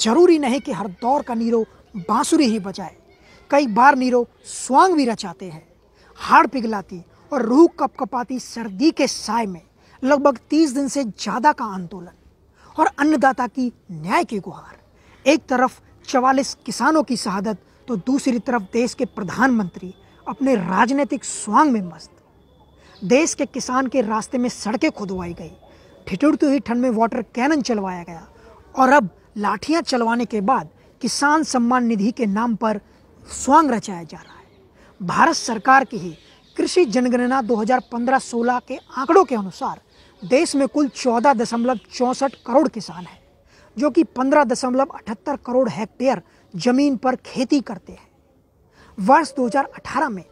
जरूरी नहीं कि हर दौर का नीरो बांसुरी ही बजाए कई बार नीरो स्वांग भी रचाते हैं हाड़ पिघलाती और रूह कपकपाती सर्दी के साय में लगभग तीस दिन से ज़्यादा का आंदोलन और अन्नदाता की न्याय की गुहार एक तरफ चवालीस किसानों की शहादत तो दूसरी तरफ देश के प्रधानमंत्री अपने राजनीतिक स्वांग में मस्त देश के किसान के रास्ते में सड़कें खुदवाई गई ठिठुरती हुई ठंड में वाटर कैनन चलवाया गया और अब लाठियां चलवाने के बाद किसान सम्मान निधि के नाम पर स्वांग रचाया जा रहा है भारत सरकार की ही कृषि जनगणना 2015-16 के आंकड़ों के अनुसार देश में कुल चौदह दशमलव चौंसठ करोड़ किसान हैं जो कि पंद्रह दशमलव अठहत्तर करोड़ हेक्टेयर जमीन पर खेती करते हैं वर्ष 2018 में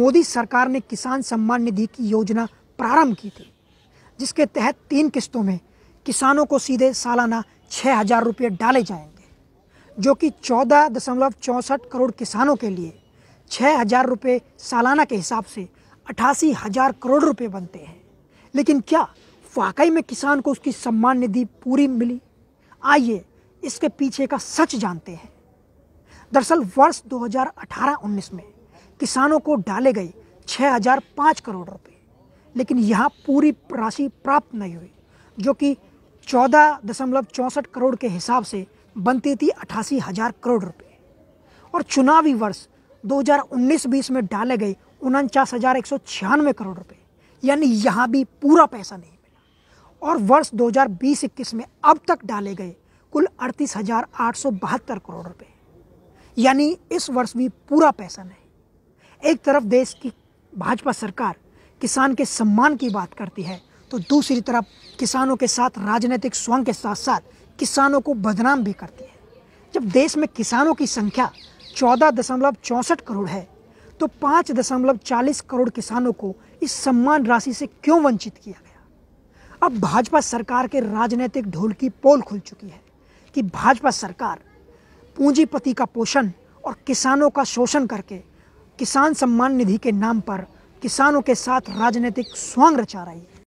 मोदी सरकार ने किसान सम्मान निधि की योजना प्रारंभ की थी जिसके तहत तीन किस्तों में किसानों को सीधे सालाना छः हज़ार रुपये डाले जाएंगे जो कि चौदह दशमलव चौंसठ करोड़ किसानों के लिए छः हज़ार रुपये सालाना के हिसाब से अठासी हज़ार करोड़ रुपये बनते हैं लेकिन क्या वाकई में किसान को उसकी सम्मान निधि पूरी मिली आइए इसके पीछे का सच जानते हैं दरअसल वर्ष 2018-19 में किसानों को डाले गए 6005 करोड़ रुपए लेकिन यहाँ पूरी राशि प्राप्त नहीं हुई जो कि चौदह दशमलव चौंसठ करोड़ के हिसाब से बनती थी अठासी हजार करोड़ रुपए और चुनावी वर्ष 2019-20 में डाले गए उनचास हजार एक सौ छियानवे करोड़ रुपए यानी यहाँ भी पूरा पैसा नहीं मिला और वर्ष 2020-21 में अब तक डाले गए कुल अड़तीस हजार आठ सौ बहत्तर करोड़ रुपए यानी इस वर्ष भी पूरा पैसा नहीं एक तरफ देश की भाजपा सरकार किसान के सम्मान की बात करती है तो दूसरी तरफ किसानों के साथ राजनीतिक स्वयं के साथ साथ किसानों को बदनाम भी करती है जब देश में किसानों की संख्या चौदह दशमलव चौंसठ करोड़ है तो पाँच दशमलव चालीस करोड़ किसानों को इस सम्मान राशि से क्यों वंचित किया गया अब भाजपा सरकार के राजनीतिक ढोल की पोल खुल चुकी है कि भाजपा सरकार पूंजीपति का पोषण और किसानों का शोषण करके किसान सम्मान निधि के नाम पर किसानों के साथ राजनीतिक स्वांग रचा रही है